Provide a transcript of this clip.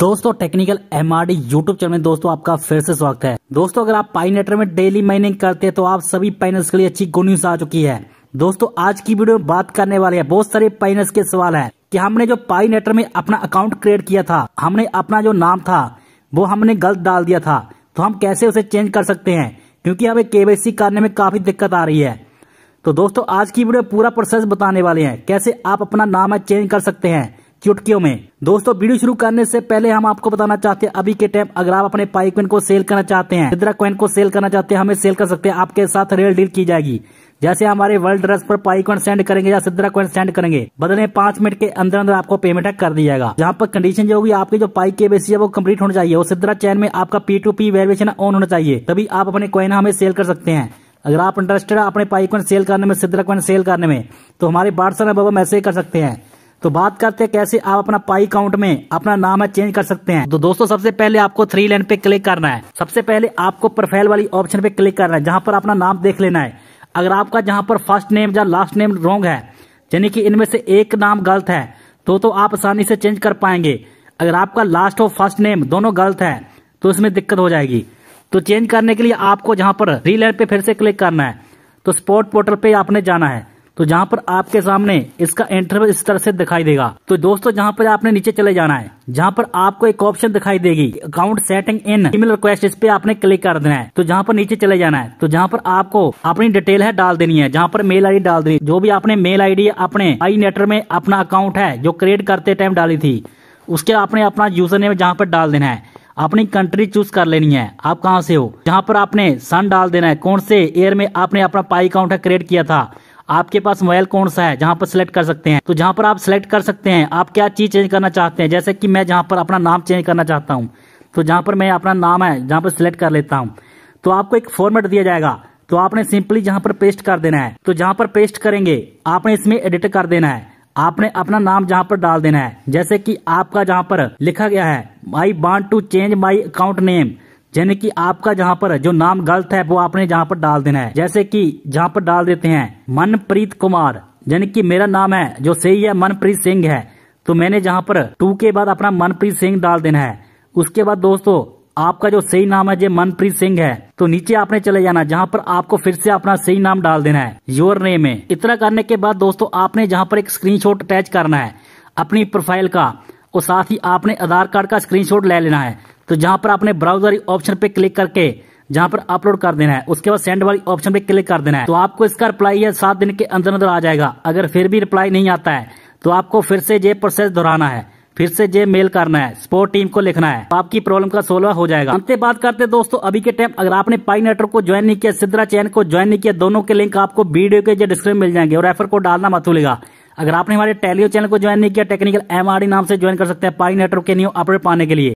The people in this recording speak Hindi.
दोस्तों technical M R D YouTube channel में दोस्तों आपका फिर से स्वागत है दोस्तों अगर आप पाइन नेटर में डेली माइनिंग करते हैं तो आप सभी पाइनर्स के लिए अच्छी गुड न्यूज आ चुकी है दोस्तों आज की वीडियो में बात करने वाले हैं बहुत सारे पाइनर्स के सवाल है कि हमने जो पाइन नेटर में अपना अकाउंट क्रिएट किया था हमने अपना जो नाम था वो हमने गलत डाल दिया था तो हम कैसे उसे चेंज कर सकते हैं क्योंकि हमें केवाईसी करने में काफी दिक्कत आ रही है तो दोस्तों आज की वीडियो पूरा प्रोसेस बताने वाले हैं कैसे आप अपना नाम चेंज कर सकते हैं चुटकियों में दोस्तों वीडियो शुरू करने से पहले हम आपको बताना चाहते हैं अभी के टाइम अगर आप अपने पाई क्वेन को सेल करना चाहते हैं सिद्रा क्वेन को सेल करना चाहते हैं हमें सेल कर सकते हैं आपके साथ रेल डील की जाएगी जैसे हमारे वर्ल्ड ड्रेस पर पाई क्विन सेंड करेंगे या सिद्रा क्विन सेंड करेंगे बदले पांच मिनट के अंदर अंदर आपको पेमेंट कर दिया जाएगा जहाँ पर कंडीशन जो होगी आपकी जो पाई के बेसिस है वो कम्प्लीट होना चाहिए और सिद्रा चैन में आपका P two P variation on होना चाहिए तभी आप अपने क्वेन हमें सेल कर सकते हैं अगर आप इंटरेस्टेड है अपने पाई क्वेन सेल करने में सिद्रा क्वेन सेल करने में तो हमारे व्हाट्सएप नंबर बाबा मैसेज कर सकते हैं तो बात करते हैं कैसे आप अपना पाई काउंट में अपना नाम है चेंज कर सकते हैं तो दोस्तों सबसे पहले आपको थ्री लाइन पे क्लिक करना है सबसे पहले आपको प्रोफाइल वाली ऑप्शन पे क्लिक करना है जहां पर अपना नाम देख लेना है अगर आपका जहां पर फर्स्ट नेम या लास्ट नेम रॉन्ग है यानी कि इनमें से एक नाम गलत है तो तो आप आसानी से चेंज कर पाएंगे अगर आपका लास्ट और फर्स्ट नेम दोनों गलत है तो इसमें दिक्कत हो जाएगी तो चेंज करने के लिए आपको जहां पर थ्री लाइन पे फिर से क्लिक करना है तो स्पोर्ट पोर्टल पे आपने जाना है तो जहाँ पर आपके सामने इसका इंटरवल इस तरह से दिखाई देगा तो दोस्तों जहाँ पर आपने नीचे चले जाना है जहाँ पर आपको एक ऑप्शन दिखाई देगी account setting in email request इस पे आपने क्लिक कर देना है तो जहाँ पर नीचे चले जाना है तो जहाँ पर आपको अपनी डिटेल है डाल देनी है जहाँ पर मेल आई डाल देनी जो भी आपने मेल डी अपने आई नेटर में अपना अकाउंट है जो क्रिएट करते टाइम डाली थी उसके आपने अपना यूजर नेम जहाँ पर डाल देना है अपनी कंट्री चूज कर लेनी है आप कहाँ से हो जहाँ पर आपने सन डाल देना है कौन से एयर में आपने अपना पाई अकाउंट क्रिएट किया था आपके पास मोबाइल कौन सा है जहाँ पर सिलेक्ट कर सकते हैं तो जहाँ पर आप सिलेक्ट कर सकते हैं आप क्या चीज़ चेंज करना चाहते हैं जैसे कि मैं जहाँ पर अपना नाम चेंज करना चाहता हूँ तो जहाँ पर मैं अपना नाम है जहाँ पर सिलेक्ट कर लेता हूँ तो आपको एक फॉर्मेट दिया जाएगा तो आपने सिंपली जहाँ पर पेस्ट कर देना है तो जहाँ पर पेस्ट करेंगे आपने इसमें एडिट कर देना है आपने अपना नाम जहाँ पर डाल देना है जैसे कि आपका जहाँ पर लिखा गया है I want to change my account name यानी कि आपका जहाँ पर जो नाम गलत है वो आपने जहाँ पर डाल देना है जैसे कि जहाँ पर डाल देते हैं मनप्रीत कुमार यानी कि मेरा नाम है जो सही है मनप्रीत सिंह है तो मैंने जहाँ पर टू के बाद अपना मनप्रीत सिंह डाल देना है उसके बाद दोस्तों आपका जो सही नाम है जो मनप्रीत सिंह है तो नीचे आपने चले जाना जहाँ पर आपको फिर से अपना सही नाम डाल देना है योर नेम में इतना करने के बाद दोस्तों आपने जहाँ पर एक शॉट अटैच करना है अपनी प्रोफाइल का और साथ ही आपने आधार कार्ड का स्क्रीनशॉट ले लेना है तो जहां पर आपने ब्राउज वाली ऑप्शन पे क्लिक करके जहां पर अपलोड कर देना है उसके बाद सेंड वाली ऑप्शन पे क्लिक कर देना है तो आपको इसका रिप्लाई है सात दिन के अंदर अंदर आ जाएगा अगर फिर भी रिप्लाई नहीं आता है तो आपको फिर से ये प्रोसेस दोहराना है फिर से जे मेल करना है स्पोर्ट टीम को लिखना है तो आपकी प्रॉब्लम का सोल्व हो जाएगा अंत बात करते दोस्तों अभी के टाइम अगर आपने पाई नेटवर्क को ज्वाइन नहीं किया सिद्धरा चैन को ज्वाइन नहीं किया दोनों के लिंक आपको वीडियो के डिस्क्रिप्शन मिल जाएंगे और रेफर को डालना मत भूलेगा अगर आपने हमारे टेलियो चैनल को ज्वाइन नहीं किया टेक्निकल एमआरडी नाम से ज्वाइन कर सकते हैं पाई नेटवर्क के न्यू अपडेट पाने के लिए